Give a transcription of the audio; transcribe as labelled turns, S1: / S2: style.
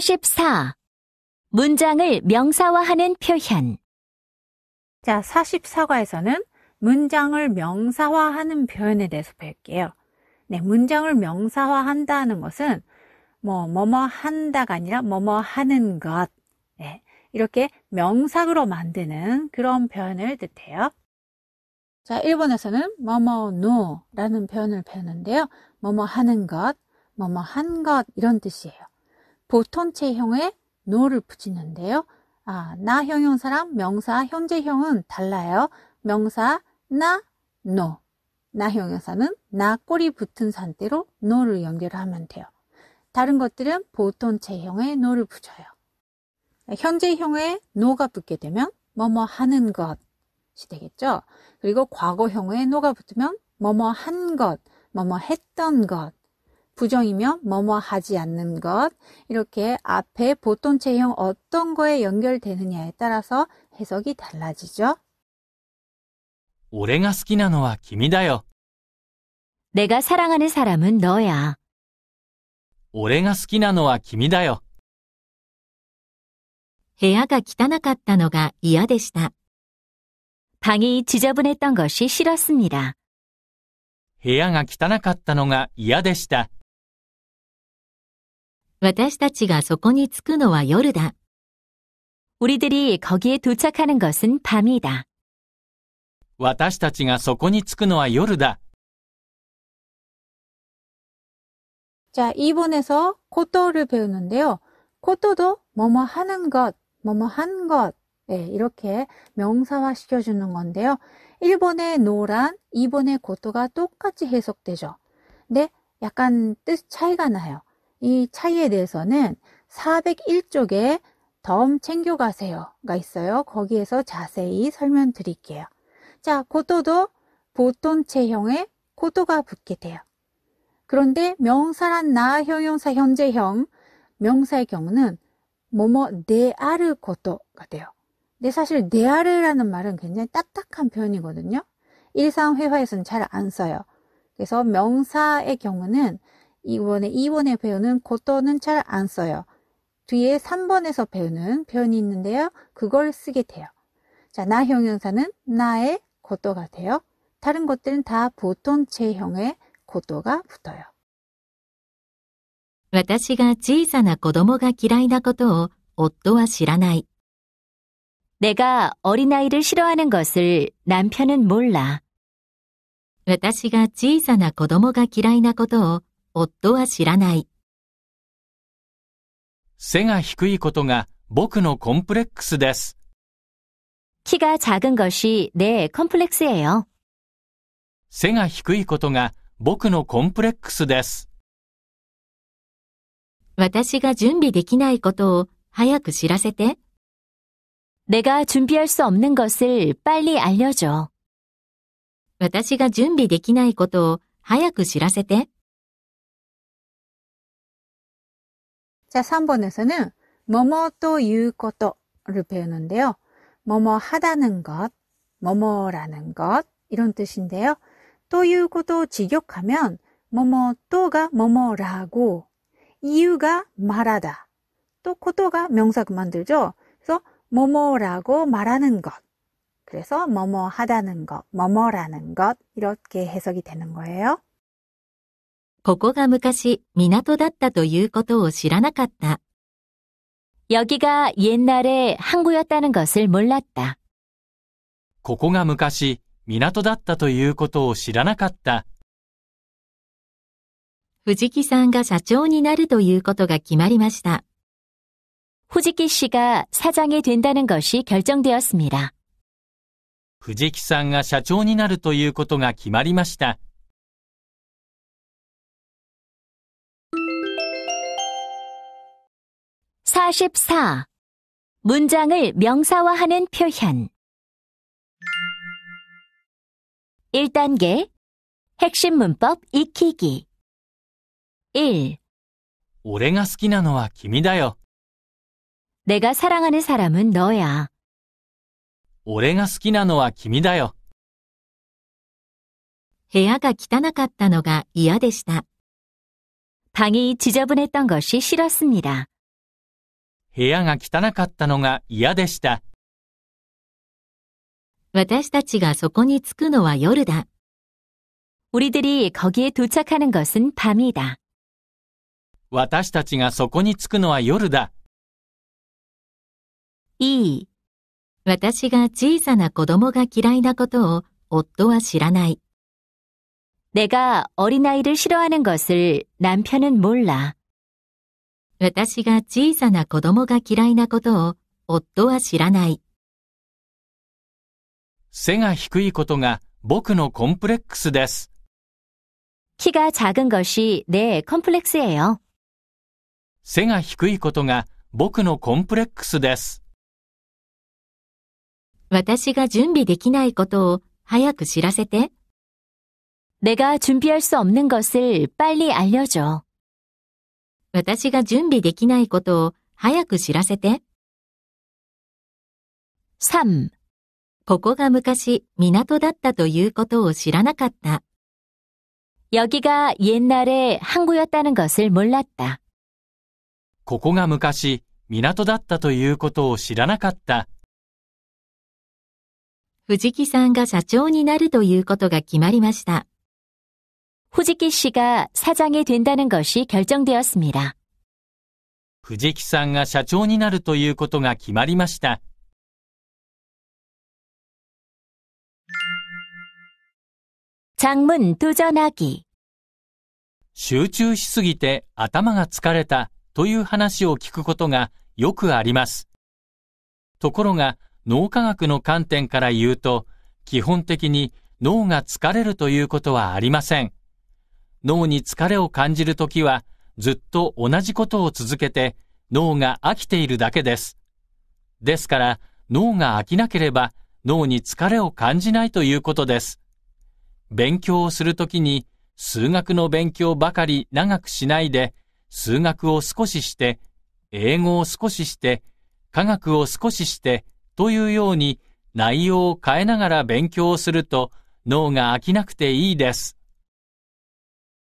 S1: 44. 문장을
S2: 명사화하는 표현. 자, 44과에서는 문장을 명사화하는 표현에 대해서 볼게요 네, 문장을 명사화한다는 것은 뭐 뭐 뭐 한다가 아니라 뭐 뭐 하는 것. 네, 이렇게 명사로 만드는 그런 표현을 뜻해요. 자, 1번에서는 뭐 뭐 노라는 표현을 배우는데요. 뭐 뭐 하는 것, 뭐 뭐 한 것 이런 뜻이에요. 보통 체형에 노를 붙이는데요. 아, 나 형용사랑 명사 현재형은 달라요. 명사 나, 노. 나 형용사는 나 꼬리 붙은 상태로 노를 연결하면 돼요. 다른 것들은 보통 체형에 노를 붙여요. 현재형에 노가 붙게 되면 뭐뭐 하는 것이 되겠죠. 그리고 과거형에 노가 붙으면 뭐뭐 한 것, 뭐뭐 했던 것, 부정이면 뭐뭐 하지 않는 것 이렇게 앞에 보통체형 어떤 거에 연결되느냐에 따라서 해석이 달라지죠.
S3: 오레가 が好きなのは君だよ
S1: 내가 사랑하는 사람은 너야.
S3: 俺が好きなのは君だよ.
S1: 해야가 汚かったのが嫌でした. 방이 지저분했던 것이 싫었습니다.
S3: 部屋が汚かったのが嫌でした。
S1: 私たちがそこに着くのは夜だ。 우리들이 거기에 도착하는 것은 밤이다.
S3: 私たちがそこに着くのは夜だ。
S2: 자, 2번에서 코토를 배우는데요. 코토도 뭐뭐 하는 것, 뭐뭐 한 것, 네, 이렇게 명사화 시켜주는 건데요. 1번의 노란, 2번의 고토가 똑같이 해석되죠. 근데 약간 뜻 차이가 나요. 이 차이에 대해서는 401쪽에 덤 챙겨가세요가 있어요. 거기에서 자세히 설명드릴게요. 자, 고토도 보통체형에 고도가 붙게 돼요. 그런데 명사란 나, 형용사, 현재형, 명사의 경우는 뭐뭐 네아르 고도가 돼요. 근데 사실 네아르라는 말은 굉장히 딱딱한 표현이거든요. 일상 회화에서는 잘 안 써요. 그래서 명사의 경우는 이번에 2번의 배우는 고또는 잘 안 써요. 뒤에 3번에서 배우는 표현이 있는데요. 그걸 쓰게 돼요. 자, 나 형용사는 나의 고또 같아요. 다른 것들은 다 보통 체형의 고또가 붙어요.
S1: 私が小さな子供が嫌いなこと夫は知らない 내가 어린아이를 싫어하는 것을 남편은 몰라. 私が小さな子供が嫌いなこと夫は知らない。
S4: 背が低いことが僕のコンプレックスです。
S1: 気작은것이내예요
S4: 背が低いことが僕のコンプレックスです。
S1: 私が準備できないことを早く知らせて。내가준비할수없는것을빨리알려 줘。 私が準備できないことを早く知らせて。
S2: 자, 3번에서는 뭐뭐 또 유것도를 배우는데요. 뭐뭐 하다는 것, 뭐뭐라는 것 이런 뜻인데요. 또 유고도 직역하면 뭐뭐 또가 뭐뭐라고 이유가 말하다 또코도가 명사 그만들죠. 그래서 뭐뭐라고 말하는 것 그래서 뭐뭐 하다는 것, 뭐뭐라는 것 이렇게 해석이 되는 거예요.
S1: ここが昔港だったということを知らなかった。
S2: 여기옛날에항구
S1: 였다는것을몰랐
S4: 다。 ここが昔港だったということを知らなかった。
S1: 藤木さんが社長になるということが決まりました。藤木氏が사장に된다는것이결정되었습니 다。
S3: 藤木さんが社長になるということが決まりました。
S1: 44. 문장을 명사화하는 표현 1단계 핵심 문법 익히기 1.
S3: 俺が好きなのは君だよ。
S1: 내가 사랑하는 사람은 너야. 俺が好きなのは君だよ。部屋が汚かったのが嫌でした。 방이 지저분했던 것이 싫었습니다.
S4: 部屋が汚かったのが嫌でし
S1: た。私たちがそこに着くのは夜だ。우리들이거기에도착하는것은밤이 다。
S3: 私たちがそこに着くのは夜だ。
S1: いい。私が小さな子供が嫌いなことを夫は知らない。내가어린아이를싫어하는것을남편은몰라私が小さな子供が嫌いなことを夫は知らない。
S4: 背が低いことが僕のコンプレックスです。
S1: 키が작은것이내レックス예요
S4: 背が低いことが僕のコンプレックスです。
S1: 私が準備できないことを早く知らせて。내가準備할수없는것을빨리알려줘私が準備できないことを早く知らせて。3. ここが昔港だったということを知らなかった。여기が옛날에항구였다는것을몰랐
S4: 다。 ここが昔港だったということを知らなかった。
S1: 藤木さんが社長になるということが決まりました。후지키씨가사장이된다는것이결정되었습니
S3: 다藤木さんが社長になるということが決まりました。
S1: 장문도전하기
S3: 集中しすぎて頭が
S4: 疲れたという話を聞くことがよくあります。ところが脳科学の観点から言うと基本的に脳が疲れるということはありません。脳に疲れを感じるときは、ずっと同じことを続けて、脳が飽きているだけです。ですから、脳が飽きなければ、脳に疲れを感じないということです。勉強をするときに、数学の勉強ばかり長くしないで、数学を少しして、英語を少しして、科学を少しして、
S3: というように内容を変えながら勉強をすると脳が飽きなくていいです。